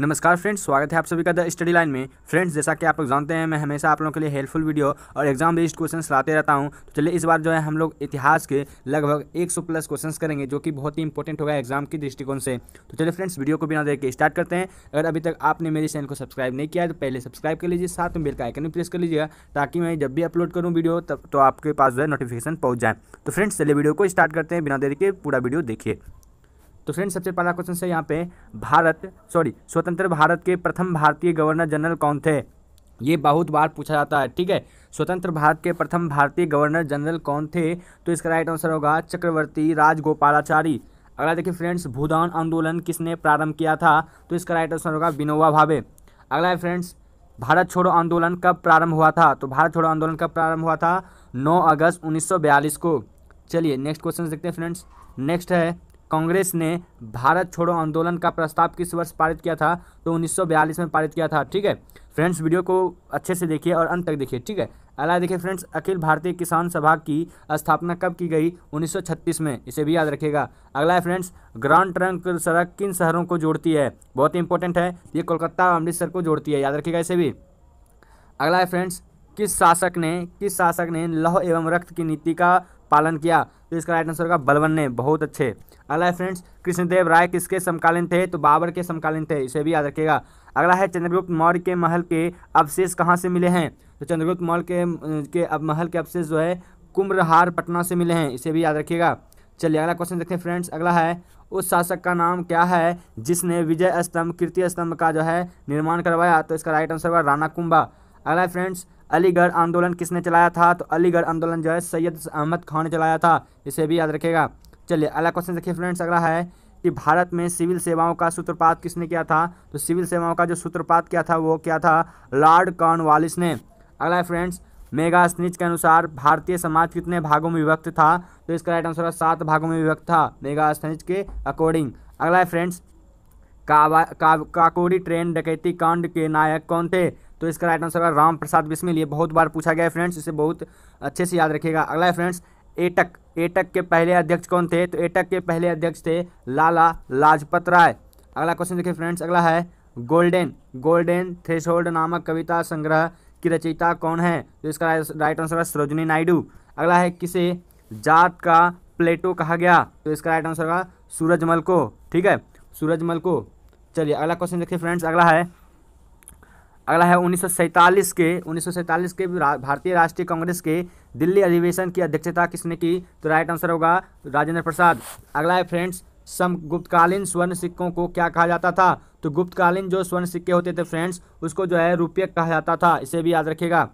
नमस्कार फ्रेंड्स स्वागत है आप सभी का द स्टडी लाइन में फ्रेंड्स जैसा कि आप लोग जानते हैं मैं हमेशा आप लोगों के लिए हेल्पफुल वीडियो और एग्जाम बेस्ड क्वेश्चन लाते रहता हूं तो चलिए इस बार जो है हम लोग इतिहास के लगभग 100 प्लस क्वेश्चंस करेंगे जो कि बहुत ही इंपॉर्टेंट होगा एग्जाम की दृष्टिकोण से तो चलिए फ्रेंड्स वीडियो को बिना देख के स्टार्ट करते हैं अगर अभी तक आपने मेरे चैनल को सब्सक्राइब नहीं किया है तो पहले सब्सक्राइब कर लीजिए साथ में बिल का आइकन भी प्रेस कर लीजिएगा ताकि मैं जब भी अपलोड करूँ वीडियो तब तो आपके पास जो है नोटिफिकेशन पहुँच जाए तो फ्रेंड्स चलिए वीडियो को स्टार्ट करते हैं बिना देर के पूरा वीडियो देखिए तो फ्रेंड सबसे पहला क्वेश्चन है यहाँ पे भारत सॉरी स्वतंत्र भारत के प्रथम भारतीय गवर्नर जनरल कौन थे ये बहुत बार पूछा जाता है ठीक है स्वतंत्र भारत के प्रथम भारतीय गवर्नर जनरल कौन थे तो इसका राइट आंसर होगा चक्रवर्ती राजगोपालाचारी अगला देखिए फ्रेंड्स भूदान आंदोलन किसने प्रारंभ किया था तो इसका राइट आंसर होगा विनोबा भावे अगला है फ्रेंड्स भारत छोड़ो आंदोलन कब प्रारंभ हुआ था तो भारत छोड़ो आंदोलन कब प्रारंभ हुआ था 9 अगस्त 1942 को चलिए नेक्स्ट क्वेश्चन देखते हैं फ्रेंड्स नेक्स्ट है कांग्रेस ने भारत छोड़ो आंदोलन का प्रस्ताव किस वर्ष पारित किया था तो 1942 में पारित किया था ठीक है फ्रेंड्स वीडियो को अच्छे से देखिए और अंत तक देखिए ठीक है अला देखिए फ्रेंड्स अखिल भारतीय किसान सभा की स्थापना कब की गई 1936 में इसे भी याद रखेगा अगला है फ्रेंड्स ग्रांड ट्रंक सड़क किन शहरों को जोड़ती है बहुत ही इंपॉर्टेंट है ये कोलकाता और अमृतसर को जोड़ती है याद रखिएगा इसे भी अगला है फ्रेंड्स किस शासक ने किस शासक ने लौह एवं रक्त की नीति का पालन किया तो इसका राइट आंसर होगा बलवन ने बहुत अच्छे अगला है फ्रेंड्स कृष्णदेव राय किसके समकालीन थे तो बाबर के समकालीन थे इसे भी याद रखिएगा अगला है चंद्रगुप्त मौर्य के महल के अवशेष कहाँ से मिले हैं तो चंद्रगुप्त मौर्य के के अब महल के अवशेष जो है कुम्भहार पटना से मिले हैं इसे भी याद रखिएगा चलिए अगला क्वेश्चन देखते हैं फ्रेंड्स अगला है उस शासक का नाम क्या है जिसने विजय स्तंभ कीर्ति स्तंभ का जो है निर्माण करवाया तो इसका राइट आंसर होगा राणा कुंभा अगला है फ्रेंड्स अलीगढ़ आंदोलन किसने चलाया था तो अलीगढ़ आंदोलन जो है सैयद अहमद खान ने चलाया था इसे भी याद रखेगा चलिए अगला क्वेश्चन देखिए फ्रेंड्स अगला है कि भारत में सिविल सेवाओं का सूत्रपात किसने किया था तो सिविल सेवाओं का जो सूत्रपात किया था वो क्या था लॉर्ड कॉर्नवालिस ने अगला है फ्रेंड्स मेगा स्निच के अनुसार भारतीय समाज कितने भागों में विभक्त था तो इसका राइट आंसर सात भागों में विभक्त था मेगा स्निच के अकॉर्डिंग अगला है फ्रेंड्स काकोड़ी काकोरी ट्रेन डकैती कांड के नायक कौन थे तो इसका राइट आंसर होगा राम प्रसाद बिस्मिल ये बहुत बार पूछा गया है फ्रेंड्स इसे बहुत अच्छे से याद रखिएगा अगला है फ्रेंड्स एटक एटक के पहले अध्यक्ष कौन थे तो एटक के पहले अध्यक्ष थे लाला लाजपत राय अगला क्वेश्चन देखिए फ्रेंड्स अगला है गोल्डन गोल्डन थ्रेश नामक कविता संग्रह की रचयिता कौन है तो इसका राइट आंसर है सरोजनी नायडू अगला है किसे जात का प्लेटो कहा गया तो इसका राइट आंसर होगा सूरजमल को ठीक है सूरजमल को चलिए अगला क्वेश्चन देखिए फ्रेंड्स अगला है अगला है उन्नीस के उन्नीस के भारतीय राष्ट्रीय कांग्रेस के दिल्ली अधिवेशन की अध्यक्षता किसने की तो राइट आंसर होगा राजेंद्र प्रसाद अगला है फ्रेंड्स सम गुप्तकालीन स्वर्ण सिक्कों को क्या कहा जाता था तो गुप्तकालीन जो स्वर्ण सिक्के होते थे फ्रेंड्स उसको जो है रुपये कहा जाता था इसे भी याद रखिएगा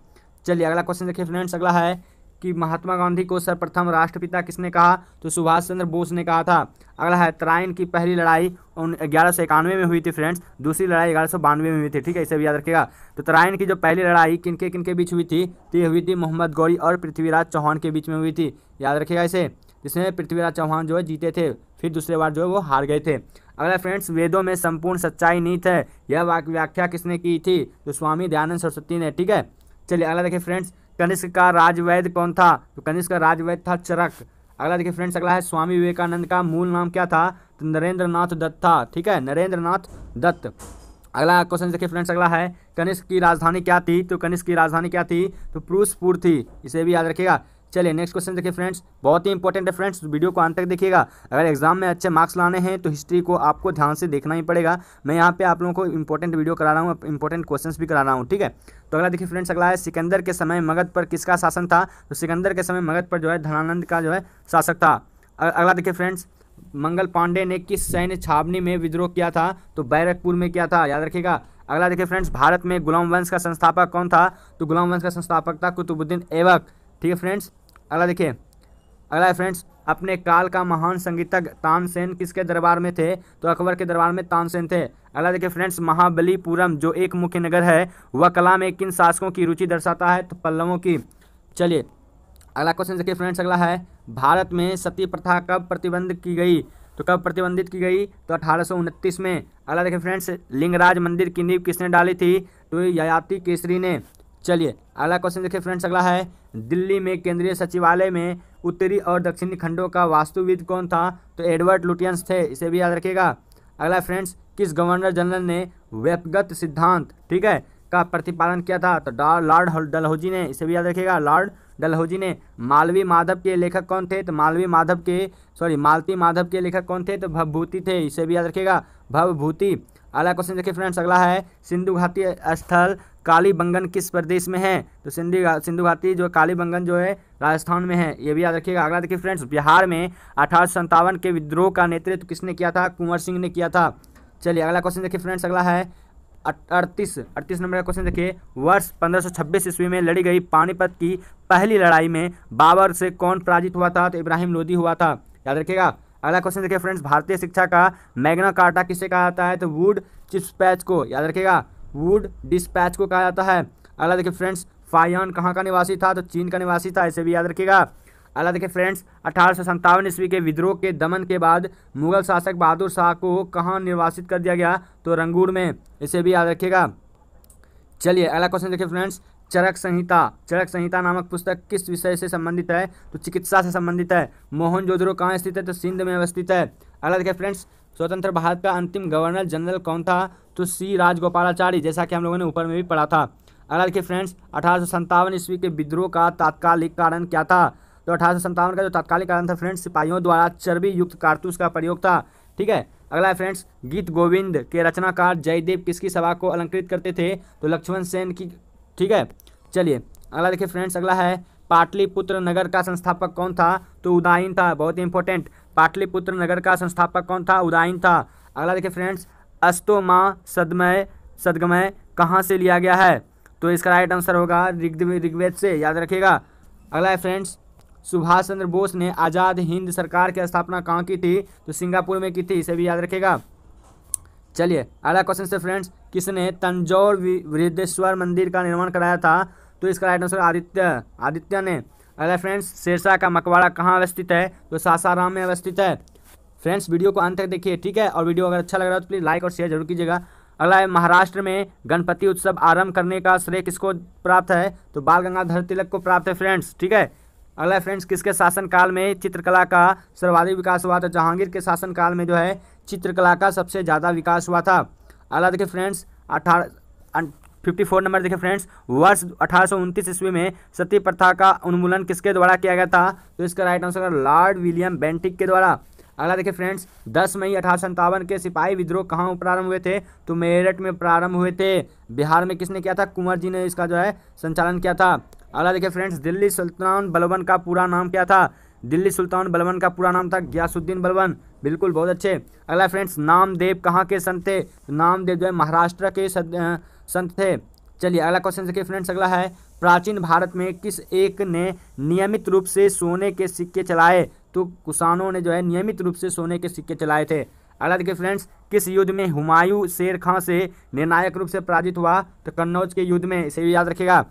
चलिए अगला क्वेश्चन देखिए फ्रेंड्स अगला है कि महात्मा गांधी को सर्वप्रथम राष्ट्रपिता किसने कहा तो सुभाष चंद्र बोस ने कहा था अगला है तराइन की पहली लड़ाई उन ग्यारह सौ इक्यानवे में हुई थी फ्रेंड्स दूसरी लड़ाई ग्यारह सौ बानवे में हुई थी ठीक है इसे भी याद रखिएगा तो तराइन की जो पहली लड़ाई किनके किनके बीच हुई थी तो ये हुई थी मोहम्मद गौरी और पृथ्वीराज चौहान के बीच में हुई थी याद रखिएगा इसे जिसमें पृथ्वीराज चौहान जो है जीते थे फिर दूसरे बार जो है वो हार गए थे अगला फ्रेंड्स वेदों में संपूर्ण सच्चाई नीत है यह व्याख्या किसने की थी तो स्वामी दयानंद सरस्वती ने ठीक है चलिए अगला देखिए फ्रेंड्स कनिष्क का राजवैद कौन था तो कनिष्क का राजवैद था चरक अगला देखिए फ्रेंड्स अगला है स्वामी विवेकानंद का मूल नाम क्या था तो नरेंद्र नाथ दत्त था ठीक है नरेंद्र नाथ दत्त अगला क्वेश्चन देखिए फ्रेंड्स अगला है कनिष्क की राजधानी क्या थी तो कनिष्क की राजधानी क्या थी तो पुरुषपुर थी इसे भी याद रखिएगा चलिए नेक्स्ट क्वेश्चन देखिए फ्रेंड्स बहुत ही इंपॉर्टेंट है फ्रेंड्स वीडियो को अंत तक देखिएगा अगर एग्जाम में अच्छे मार्क्स लाने हैं तो हिस्ट्री को आपको ध्यान से देखना ही पड़ेगा मैं यहाँ पे आप लोगों को इंपॉर्टेंट वीडियो करा रहा हूँ इंपॉर्टेंट क्वेश्चंस भी करा रहा हूँ ठीक है तो अगला देखिए फ्रेंड्स अगला है सिकंदर के समय मगध पर किसका शासन था तो सिकंदर के समय मगध पर जो है धनानंद का जो है शासक था अगला देखिए फ्रेंड्स मंगल पांडे ने किस सैन्य छावनी में विद्रोह किया था तो बैरकपुर में किया था याद रखिएगा अगला देखिए फ्रेंड्स भारत में गुलाम वंश का संस्थापक कौन था तो गुलाम वंश का संस्थापक था कुतुबुद्दीन एवक ठीक है फ्रेंड्स अगला देखिए अगला है फ्रेंड्स अपने काल का महान संगीतक तानसेन किसके दरबार में थे तो अकबर के दरबार में तानसेन थे अगला देखिए फ्रेंड्स महाबलीपुरम जो एक मुख्य नगर है वह कला में किन शासकों की रुचि दर्शाता है तो पल्लवों की चलिए अगला क्वेश्चन देखिए फ्रेंड्स अगला है भारत में सती प्रथा कब प्रतिबंध की गई तो कब प्रतिबंधित की गई तो अठारह में अगला देखिए फ्रेंड्स लिंगराज मंदिर की नींव किसने डाली थी तो ययाति केसरी ने चलिए अगला क्वेश्चन देखिए फ्रेंड्स अगला है दिल्ली में केंद्रीय सचिवालय में उत्तरी और दक्षिणी खंडों का वास्तुविद कौन था तो एडवर्ड लुटियंस थे इसे भी याद रखिएगा अगला फ्रेंड्स किस गवर्नर जनरल ने व्यपगत सिद्धांत ठीक है का प्रतिपालन किया था तो लॉर्ड डलहौजी ने इसे भी याद रखिएगा लॉर्ड डलहौजी ने मालवी माधव के लेखक कौन थे तो मालवी माधव के सॉरी मालती माधव के लेखक कौन थे तो भवभूति थे इसे भी याद रखिएगा भवभूति अगला क्वेश्चन देखिए फ्रेंड्स अगला है सिंधु घाटी स्थल कालीबंगन किस प्रदेश में है तो सिंधु सिंधु घाटी जो कालीबंगन जो है राजस्थान में है ये भी याद रखिएगा अगला देखिए फ्रेंड्स बिहार में अठारह के विद्रोह का नेतृत्व किसने किया था कुंवर सिंह ने किया था चलिए अगला क्वेश्चन देखिए फ्रेंड्स अगला है अड़तीस अड़तीस नंबर का क्वेश्चन देखिए वर्ष 1526 ईस्वी में लड़ी गई पानीपत की पहली लड़ाई में बाबर से कौन पराजित हुआ था तो इब्राहिम लोदी हुआ था याद रखिएगा अगला क्वेश्चन देखिए फ्रेंड्स भारतीय शिक्षा का मैग्ना कार्टा किसे कहा जाता है तो वुड डिस्पैच को याद रखिएगा वुड डिस्पैच को कहा जाता है अगला देखिए फ्रेंड्स फायन कहाँ का निवासी था तो चीन का निवासी था इसे भी याद रखिएगा अगला देखिए फ्रेंड्स अठारह ईस्वी के विद्रोह के दमन के बाद मुगल शासक बहादुर शाह को कहाँ निर्वासित कर दिया गया तो रंगूर में इसे भी याद रखिएगा चलिए अगला क्वेश्चन देखिए फ्रेंड्स चरक संहिता चरक संहिता नामक पुस्तक किस विषय से संबंधित है तो चिकित्सा से संबंधित है मोहन जोधरो कहाँ स्थित है तो सिंध में अवस्थित है अगला देखिए फ्रेंड्स स्वतंत्र भारत का अंतिम गवर्नर जनरल कौन था तो सी राजगोपालाचारी जैसा कि हम लोगों ने ऊपर में भी पढ़ा था अगला देखिए फ्रेंड्स अठारह ईस्वी के विद्रोह का तात्कालिक कारण क्या था तो अठारह का जो तात्कालिक कारण था फ्रेंड्स सिपाहियों द्वारा चर्बी युक्त कारतूस का प्रयोग था ठीक है अगला है फ्रेंड्स गीत गोविंद के रचनाकार जयदेव किसकी सभा को अलंकृत करते थे तो लक्ष्मण सेन की ठीक है चलिए अगला देखिए फ्रेंड्स अगला है पाटलिपुत्र नगर का संस्थापक कौन था तो उदायन था बहुत ही इंपॉर्टेंट पाटलिपुत्र नगर का संस्थापक कौन था उदायन था अगला देखिए फ्रेंड्स माँ सदमय सदगमय कहाँ से लिया गया है तो इसका राइट आंसर होगा ऋग्वेद से याद रखिएगा अगला है फ्रेंड्स सुभाष चंद्र बोस ने आज़ाद हिंद सरकार की स्थापना कहाँ की थी तो सिंगापुर में की थी इसे भी याद रखेगा चलिए अगला क्वेश्चन से फ्रेंड्स किसने तंजौर वृद्धेश्वर मंदिर का निर्माण कराया था तो इसका राइट आंसर आदित्य आदित्य ने अगला फ्रेंड्स शेरशाह का मकबरा कहाँ अवस्थित है तो सासाराम में अवस्थित है फ्रेंड्स वीडियो को अंत तक देखिए ठीक है और वीडियो अगर अच्छा लग रहा है तो प्लीज़ लाइक और शेयर जरूर कीजिएगा अगला है महाराष्ट्र में गणपति उत्सव आरंभ करने का श्रेय किसको प्राप्त है तो बाल गंगाधर तिलक को प्राप्त है फ्रेंड्स ठीक है अगला है फ्रेंड्स किसके शासनकाल में चित्रकला का सर्वाधिक विकास हुआ था जहांगीर के शासनकाल में जो है चित्रकला का सबसे ज़्यादा विकास हुआ था अगला देखिए फ्रेंड्स अठारह फिफ्टी फोर नंबर देखिए फ्रेंड्स वर्ष अठारह ईस्वी में सती प्रथा का उन्मूलन किसके द्वारा किया गया था तो इसका right answer lord William Bentinck के द्वारा अगला देखिए फ्रेंड्स दस मई अठारह के सिपाही विद्रोह कहाँ प्रारंभ हुए थे तो मेरठ में प्रारंभ हुए थे बिहार में किसने किया था कुंवर जी ने इसका जो है संचालन किया था अगला देखिए फ्रेंड्स दिल्ली सुल्तान बलबन का पूरा नाम क्या था दिल्ली सुल्तान बलवन का पूरा नाम था ग्यासुद्दीन बलवन बिल्कुल बहुत अच्छे अगला फ्रेंड्स नामदेव कहाँ के संत थे नामदेव जो है महाराष्ट्र के संत थे चलिए अगला क्वेश्चन देखिए फ्रेंड्स अगला है प्राचीन भारत में किस एक ने नियमित रूप से सोने के सिक्के चलाए तो कुसानों ने जो है नियमित रूप से सोने के सिक्के चलाए थे अगला देखिए फ्रेंड्स किस युद्ध में हुमायूं शेर खां से निर्णायक रूप से पराजित हुआ तो कन्नौज के युद्ध में इसे भी याद रखिएगा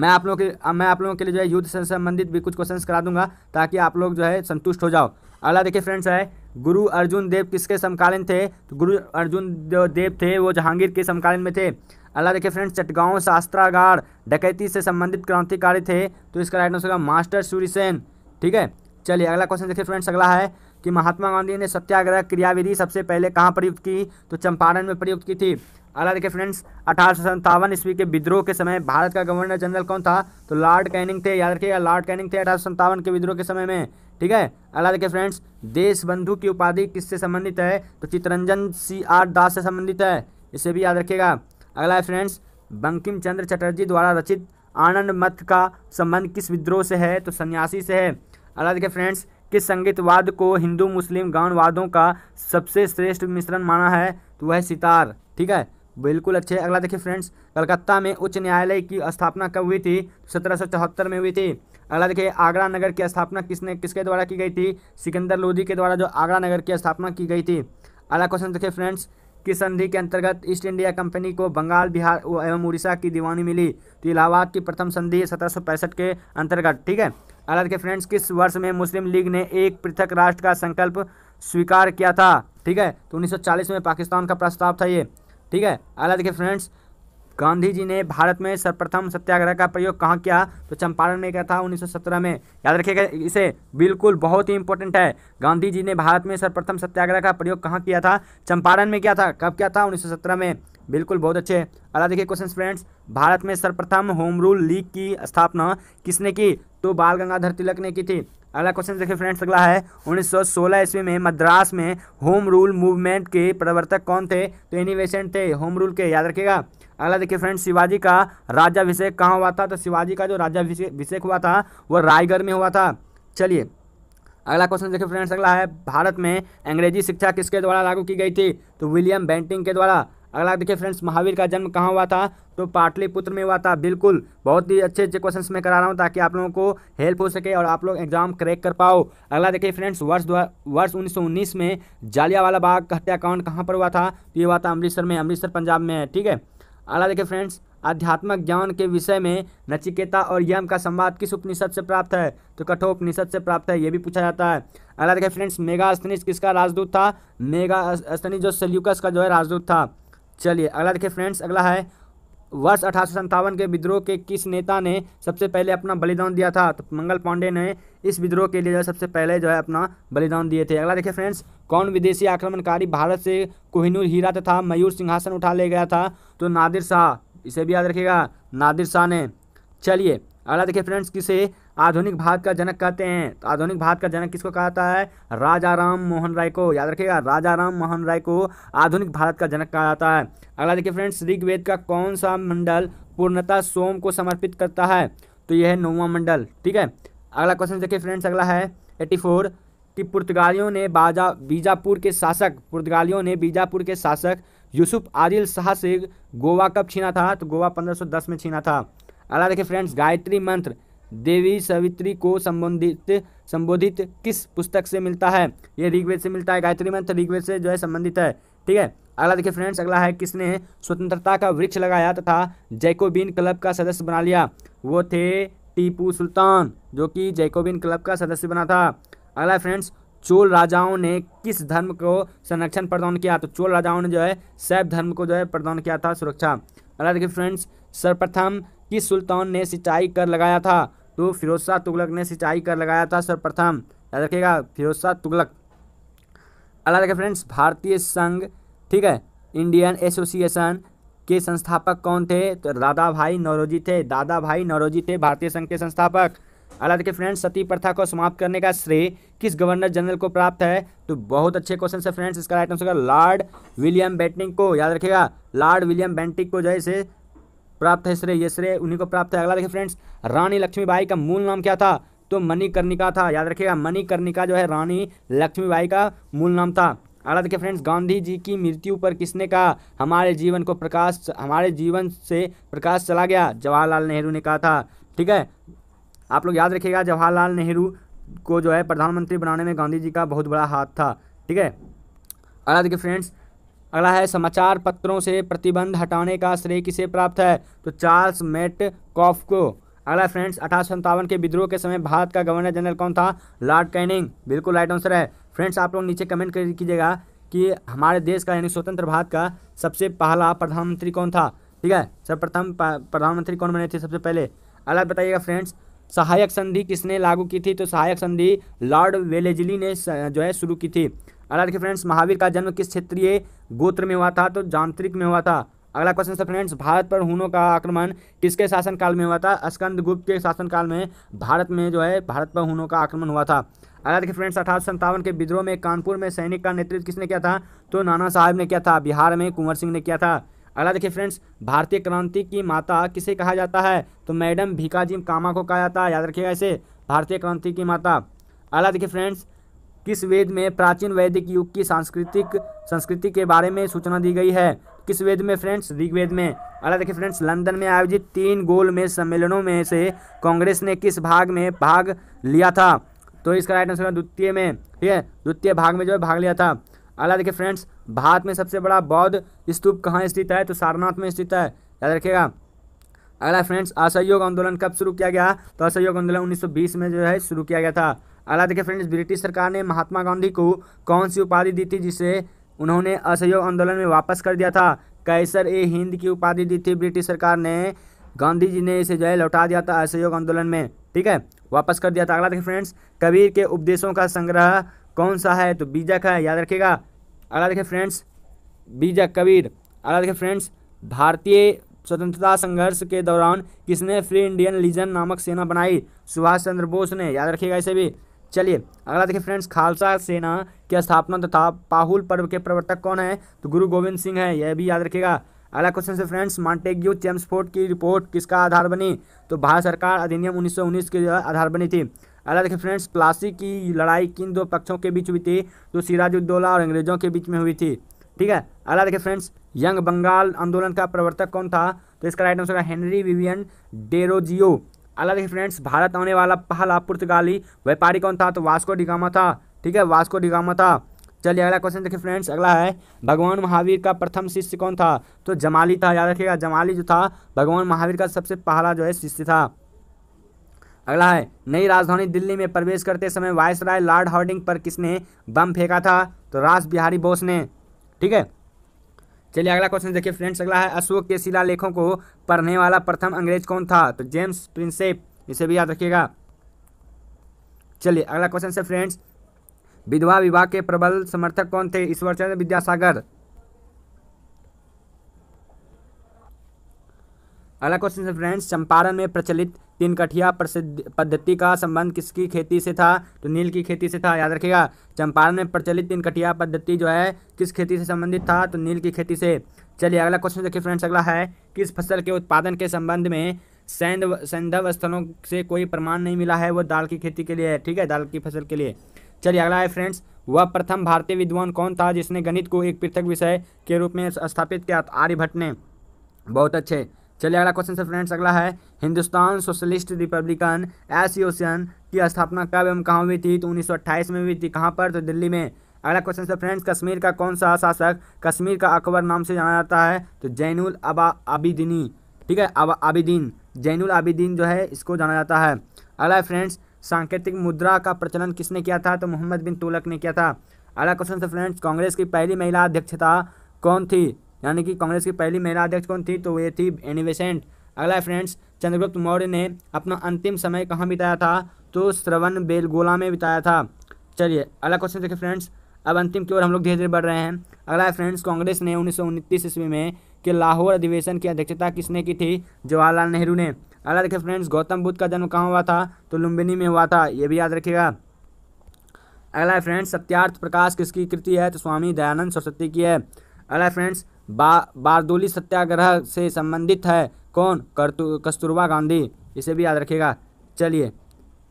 मैं आप लोगों के मैं आप लोगों के लिए जो है युद्ध से संबंधित भी कुछ क्वेश्चन करा दूंगा ताकि आप लोग जो है संतुष्ट हो जाओ अगला देखिए फ्रेंड्स है गुरु अर्जुन देव किसके समकालीन थे तो गुरु अर्जुन जो देव थे वो जहांगीर के समकालीन में थे अगला देखिए फ्रेंड्स चटगांव शास्त्रागार डकैती से संबंधित क्रांतिकारी थे तो इसका राइट आंसर होगा मास्टर सूर्यसेन ठीक है चलिए अगला क्वेश्चन देखिए फ्रेंड्स अगला है कि महात्मा गांधी ने सत्याग्रह क्रियाविधि सबसे पहले कहाँ प्रयुक्त की तो चंपारण में प्रयुक्त की थी अगला देखिए फ्रेंड्स अठारह ईस्वी के विद्रोह के समय भारत का गवर्नर जनरल कौन था तो लॉर्ड कैनिंग थे याद रखिएगा लॉर्ड कैनिंग थे अठारह के विद्रोह के समय में ठीक है अगला देखिए फ्रेंड्स देश बंधु की उपाधि किससे संबंधित है तो चित्रंजन सी आर दास से संबंधित है इसे भी याद रखिएगा अगला है फ्रेंड्स बंकिम चंद्र चटर्जी द्वारा रचित आनंद मत का संबंध किस विद्रोह से है तो सन्यासी से है अगला देखिए फ्रेंड्स किस संगीतवाद को हिंदू मुस्लिम गौणवादों का सबसे श्रेष्ठ मिश्रण माना है तो वह सितार ठीक है बिल्कुल अच्छे अगला देखिए फ्रेंड्स कलकत्ता में उच्च न्यायालय की स्थापना कब हुई थी सत्रह में हुई थी अगला देखिए आगरा नगर की स्थापना किसने किसके द्वारा की गई थी सिकंदर लोधी के द्वारा जो आगरा नगर की स्थापना की गई थी अगला क्वेश्चन देखिए फ्रेंड्स किस संधि के अंतर्गत ईस्ट इंडिया कंपनी को बंगाल बिहार एवं उड़ीसा की दीवानी मिली तो इलाहाबाद की प्रथम संधि सत्रह के अंतर्गत ठीक है अगला देखिए फ्रेंड्स किस वर्ष में मुस्लिम लीग ने एक पृथक राष्ट्र का संकल्प स्वीकार किया था ठीक है तो 1940 में पाकिस्तान का प्रस्ताव था ये ठीक है अगला देखिए फ्रेंड्स गांधी जी ने भारत में सर्वप्रथम सत्याग्रह का प्रयोग कहाँ किया तो चंपारण में किया था 1917 में याद रखिएगा इसे बिल्कुल बहुत ही इंपॉर्टेंट है गांधी जी ने भारत में सर्वप्रथम सत्याग्रह का प्रयोग कहाँ किया था चंपारण में किया था कब किया था 1917 में बिल्कुल बहुत अच्छे अगला देखिए क्वेश्चन फ्रेंड्स भारत में सर्वप्रथम होम रूल लीग की स्थापना किसने की तो बाल गंगाधर तिलक ने की थी अगला क्वेश्चन देखिए फ्रेंड्स अगला है 1916 ईस्वी में मद्रास में होम रूल मूवमेंट के प्रवर्तक कौन थे तो इनिवेशन थे होम रूल के याद रखिएगा अगला देखिए फ्रेंड्स शिवाजी का राज्याभिषेक कहाँ हुआ था तो शिवाजी का जो राज्याभिषेक हुआ था वह रायगढ़ में हुआ था चलिए अगला क्वेश्चन देखिए फ्रेंड्स अगला है भारत में अंग्रेजी शिक्षा किसके द्वारा लागू की गई थी तो विलियम बेंटिंग के द्वारा अगला देखिए फ्रेंड्स महावीर का जन्म कहाँ हुआ था तो पाटलिपुत्र में हुआ था बिल्कुल बहुत ही अच्छे अच्छे क्वेश्चन मैं करा रहा हूँ ताकि आप लोगों को हेल्प हो सके और आप लोग एग्जाम क्रैक कर पाओ अगला देखिए फ्रेंड्स वर्ष वर्ष 1919 में जालियावाला बाग हत्याकांड कहाँ पर हुआ था तो ये हुआ था अमृतसर में अमृतसर पंजाब में है ठीक है अगला देखिए फ्रेंड्स आध्यात्मिक ज्ञान के विषय में नचिकेता और यम का संवाद किस उपनिषद से प्राप्त है तो कठोर उपनिषद से प्राप्त है ये भी पूछा जाता है अगला देखिए फ्रेंड्स मेगा अस्तनिस किसका राजदूत था मेगा अस्तनिस जो सेल्यूकस का जो है राजदूत था चलिए अगला देखिए फ्रेंड्स अगला है वर्ष अठारह के विद्रोह के किस नेता ने सबसे पहले अपना बलिदान दिया था तो मंगल पांडे ने इस विद्रोह के लिए जो है सबसे पहले जो है अपना बलिदान दिए थे अगला देखिए फ्रेंड्स कौन विदेशी आक्रमणकारी भारत से कोहिनूर हीरा तथा मयूर सिंहासन उठा ले गया था तो नादिर शाह इसे भी याद रखिएगा नादिर शाह ने चलिए अगला देखिए फ्रेंड्स किसे आधुनिक भारत का जनक कहते हैं तो आधुनिक भारत का जनक किसको कहता है राजा राम मोहन राय को याद रखिएगा राजा राम मोहन राय को आधुनिक भारत का जनक कहा जाता है अगला देखिए फ्रेंड्स ऋग्वेद का कौन सा मंडल पूर्णता सोम को समर्पित करता है तो यह है नौवा मंडल ठीक है अगला क्वेश्चन देखिए फ्रेंड्स अगला है एट्टी फोर कि पुर्तगालियों ने बाजा बीजापुर के शासक पुर्तगालियों ने बीजापुर के शासक यूसुफ आदिल शाह से गोवा कब छीना था तो गोवा 1510 में छीना था अगला देखिए फ्रेंड्स गायत्री मंत्र देवी सवित्री को संबंधित संबोधित किस पुस्तक से मिलता है ये ऋग्वेद से मिलता है गायत्री मंत्र ऋग्वेद से जो है संबंधित है ठीक है अगला देखिए फ्रेंड्स अगला है किसने स्वतंत्रता का वृक्ष लगाया तथा जैकोबिन क्लब का सदस्य बना लिया वो थे टीपू सुल्तान जो कि जैकोबिन क्लब का सदस्य बना था अगला फ्रेंड्स चोल राजाओं ने किस धर्म को संरक्षण प्रदान किया तो चोल राजाओं ने जो है सैव धर्म को जो है प्रदान किया था सुरक्षा अगला देखिए फ्रेंड्स सर्वप्रथम किस सुल्तान ने सिंचाई कर लगाया था तो फिरोज शाह तुगलक ने सिंचाई कर लगाया था सर्वप्रथम याद रखिएगा फिरोज शाह तुगलक अला रखें फ्रेंड्स भारतीय संघ ठीक है इंडियन एसोसिएशन के संस्थापक कौन थे तो दादा भाई नौरोजी थे दादा भाई नौरोजी थे भारतीय संघ के संस्थापक अला के फ्रेंड्स सती प्रथा को समाप्त करने का श्रेय किस गवर्नर जनरल को प्राप्त है तो बहुत अच्छे क्वेश्चन है फ्रेंड्स इसका right answer lord William Bentinck को याद रखिएगा लॉर्ड विलियम बेंटिक को जैसे प्राप्त है श्रेय ये श्रेय उन्हीं को प्राप्त है अगला देखिए फ्रेंड्स रानी लक्ष्मीबाई का मूल नाम क्या था तो मणिकर्णिका था याद रखिएगा मणिकर्णिका जो है रानी लक्ष्मीबाई का मूल नाम था अगला देखिए फ्रेंड्स गांधी जी की मृत्यु पर किसने कहा हमारे जीवन को प्रकाश हमारे जीवन से प्रकाश चला गया जवाहरलाल नेहरू ने कहा था ठीक है आप लोग याद रखिएगा जवाहरलाल नेहरू को जो है प्रधानमंत्री बनाने में गांधी जी का बहुत बड़ा हाथ था ठीक है अगला देखिए फ्रेंड्स अगला है समाचार पत्रों से प्रतिबंध हटाने का श्रेय किसे प्राप्त है तो चार्ल्स मेट कॉफ को अगला फ्रेंड्स अठारह के विद्रोह के समय भारत का गवर्नर जनरल कौन था लॉर्ड कैनिंग बिल्कुल राइट आंसर है फ्रेंड्स आप लोग नीचे कमेंट कीजिएगा कि हमारे देश का यानी स्वतंत्र भारत का सबसे पहला प्रधानमंत्री कौन था ठीक है सर्वप्रथम प्रधानमंत्री कौन बने थे सबसे पहले अगला बताइएगा फ्रेंड्स सहायक संधि किसने लागू की थी तो सहायक संधि लॉर्ड वेलेजली ने जो है शुरू की थी अगला देखिए फ्रेंड्स महावीर का जन्म किस क्षेत्रीय गोत्र में हुआ था तो जांत्रिक में हुआ था अगला क्वेश्चन सर फ्रेंड्स भारत पर हुनों का आक्रमण किसके शासनकाल में हुआ था स्कंद गुप्त के शासनकाल में भारत में जो है भारत पर हुनों का आक्रमण हुआ था अगला देखिए फ्रेंड्स अठारह के विद्रोह में कानपुर में सैनिक का नेतृत्व किसने किया था तो नाना साहब ने किया था बिहार में कुंवर सिंह ने किया था अगला देखिए फ्रेंड्स भारतीय क्रांति की माता किसे कहा जाता है तो मैडम भीकाजी कामा को कहा जाता है याद रखिएगा इसे भारतीय क्रांति की माता अगला देखिए फ्रेंड्स किस वेद में प्राचीन वैदिक युग की सांस्कृतिक संस्कृति के बारे में सूचना दी गई है किस वेद में फ्रेंड्स ऋग्वेद में अगला देखिए फ्रेंड्स लंदन में आयोजित तीन गोलमेज सम्मेलनों में से कांग्रेस ने किस भाग में भाग लिया था तो इसका राइट आंसर है द्वितीय में ठीक है द्वितीय भाग में जो है भाग लिया था अगला देखिए फ्रेंड्स भारत में सबसे बड़ा बौद्ध स्तूप कहाँ स्थित है तो सारनाथ में स्थित है याद रखिएगा अगला फ्रेंड्स असहयोग आंदोलन कब शुरू किया गया तो असहयोग आंदोलन 1920 में जो है शुरू किया गया था अगला देखिए फ्रेंड्स ब्रिटिश सरकार ने महात्मा गांधी को कौन सी उपाधि दी थी जिसे उन्होंने असहयोग आंदोलन में वापस कर दिया था कैसर ए हिंद की उपाधि दी थी ब्रिटिश सरकार ने गांधी जी ने इसे जो है लौटा दिया था असहयोग आंदोलन में ठीक है वापस कर दिया था अगला देखिए फ्रेंड्स कबीर के उपदेशों का संग्रह कौन सा है तो बीजक है याद रखिएगा अगला देखिए फ्रेंड्स बीजक कबीर अगला देखिए फ्रेंड्स भारतीय स्वतंत्रता संघर्ष के दौरान किसने फ्री इंडियन लीजन नामक सेना बनाई सुभाष चंद्र बोस ने याद रखिएगा इसे भी चलिए अगला देखिए फ्रेंड्स खालसा सेना की स्थापना तथा पाहुल पर्व के प्रवर्तक कौन है तो गुरु गोविंद सिंह है यह भी याद रखेगा अगला क्वेश्चन से फ्रेंड्स मॉन्टेग्यू चेम्सफोर्ड की रिपोर्ट किसका आधार बनी तो भारत सरकार अधिनियम 1919 के आधार बनी थी अगला देखिए फ्रेंड्स प्लासी की लड़ाई किन दो पक्षों के बीच हुई थी तो सिराजुद्दौला और अंग्रेजों के बीच में हुई थी ठीक है अगला देखिए फ्रेंड्स यंग बंगाल आंदोलन का प्रवर्तक कौन था तो इसका राइट आंसर है हेनरी विवियन डेरोजियो अलग ही फ्रेंड्स भारत आने वाला पहला पुर्तगाली व्यापारी कौन था तो वास्को डिगामा था ठीक है वास्को डिगामा था चलिए अगला क्वेश्चन देखिए फ्रेंड्स अगला है भगवान महावीर का प्रथम शिष्य कौन था तो जमाली था याद रखिएगा जमाली जो था भगवान महावीर का सबसे पहला जो है शिष्य था अगला है नई राजधानी दिल्ली में प्रवेश करते समय वायसराय लॉर्ड हॉर्डिंग पर किसने बम फेंका था तो राज बिहारी बोस ने ठीक है चलिए अगला क्वेश्चन देखिए फ्रेंड्स अगला है अशोक के शिलालेखों को पढ़ने वाला प्रथम अंग्रेज कौन था तो जेम्स प्रिंसेप इसे भी याद रखिएगा चलिए अगला क्वेश्चन से फ्रेंड्स विधवा विवाह के प्रबल समर्थक कौन थे ईश्वरचंद्र विद्यासागर अगला क्वेश्चन है फ्रेंड्स चंपारण में प्रचलित तीन कठिया पद्धति का संबंध किसकी खेती से था तो नील की खेती से था याद रखिएगा चंपारण में प्रचलित तीन कठिया पद्धति जो है किस खेती से संबंधित था तो नील की खेती से चलिए अगला क्वेश्चन देखिए फ्रेंड्स अगला है किस फसल के उत्पादन के संबंध में सैंध सैंधव स्थलों से कोई प्रमाण नहीं मिला है वो दाल की खेती के लिए है ठीक है दाल की फसल के लिए चलिए अगला है फ्रेंड्स वह प्रथम भारतीय विद्वान कौन था जिसने गणित को एक पृथक विषय के रूप में स्थापित किया आर्यभट्ट ने बहुत अच्छे चलिए अगला क्वेश्चन सर फ्रेंड्स अगला है हिंदुस्तान सोशलिस्ट रिपब्लिकन एसोसिएशन की स्थापना कब एवं कहाँ हुई थी तो उन्नीस में हुई थी कहाँ पर तो दिल्ली में अगला क्वेश्चन सर फ्रेंड्स कश्मीर का कौन सा शासक कश्मीर का अकबर नाम से जाना जाता है तो जैनुल अबा आबिदिनी ठीक है अब आबिदीन जैनुल आबिदीन जो है इसको जाना जाता है अगला फ्रेंड्स सांकेतिक मुद्रा का प्रचलन किसने किया था तो मोहम्मद बिन तुलक ने किया था अगला क्वेश्चन सर फ्रेंड्स कांग्रेस की पहली महिला अध्यक्षता कौन थी यानी कि कांग्रेस की पहली महिला अध्यक्ष कौन थी तो वे थी एनी अगला फ्रेंड्स चंद्रगुप्त मौर्य ने अपना अंतिम समय कहाँ बिताया था तो श्रवण बेलगोला में बिताया था चलिए अगला क्वेश्चन देखिए फ्रेंड्स अब अंतिम की ओर हम लोग धीरे धीरे बढ़ रहे हैं अगला फ्रेंड्स कांग्रेस ने उन्नीस ईस्वी में के लाहौर अधिवेशन की अध्यक्षता किसने की थी जवाहरलाल नेहरू ने अगला देखिए फ्रेंड्स गौतम बुद्ध का जन्म कहाँ हुआ था तो लुम्बिनी में हुआ था ये भी याद रखिएगा अगला फ्रेंड्स सत्यार्थ प्रकाश किसकी कृति है तो स्वामी दयानंद सरस्वती की है अगला फ्रेंड्स बा बारदोली सत्याग्रह से संबंधित है कौन कस्तूरबा गांधी इसे भी याद रखिएगा चलिए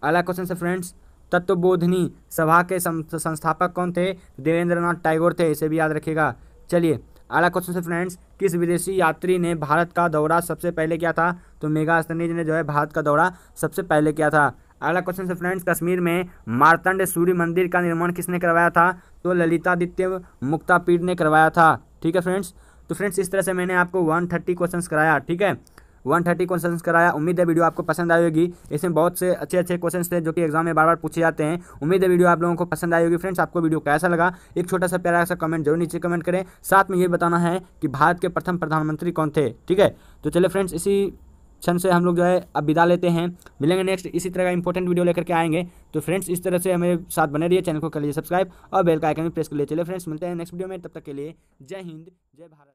अगला क्वेश्चन से फ्रेंड्स तत्वबोधनी सभा के संस्थापक कौन थे देवेंद्रनाथ टैगोर थे इसे भी याद रखिएगा चलिए अगला क्वेश्चन से फ्रेंड्स किस विदेशी यात्री ने भारत का दौरा सबसे पहले किया था तो मेगा अस्तनीज ने जो है भारत का दौरा सबसे पहले किया था अगला क्वेश्चन से फ्रेंड्स कश्मीर में मारतंड सूर्य मंदिर का निर्माण किसने करवाया था तो ललितादित्य मुक्तापीठ ने करवाया था ठीक है फ्रेंड्स तो फ्रेंड्स इस तरह से मैंने आपको वन थर्टी क्वेश्चन कराया ठीक है वन थर्टी क्वेश्चन कराया उम्मीद है वीडियो आपको पसंद आएगी इसमें बहुत से अच्छे अच्छे क्वेश्चन थे जो कि एग्जाम में बार बार पूछे जाते हैं उम्मीद है वीडियो आप लोगों को पसंद आएगी फ्रेंड्स आपको वीडियो कैसा लगा एक छोटा सा प्यारा सा कमेंट जरूर नीचे कमेंट करें साथ में ये बताना है कि भारत के प्रथम प्रधानमंत्री कौन थे ठीक है तो चले फ्रेंड्स इसी क्षण से हम लोग जो है अब विदा लेते हैं मिलेंगे नेक्स्ट इसी तरह का इंपॉर्टेंट वीडियो लेकर के आएंगे तो फ्रेंड्स इस तरह से हमें साथ बने रहिए चैनल को कर लीजिए सब्सक्राइब और बेल का आइकन भी प्रेस कर लिए चले फ्रेंड्स मिलते हैं नेक्स्ट वीडियो में तब तक के लिए जय हिंद जय भारत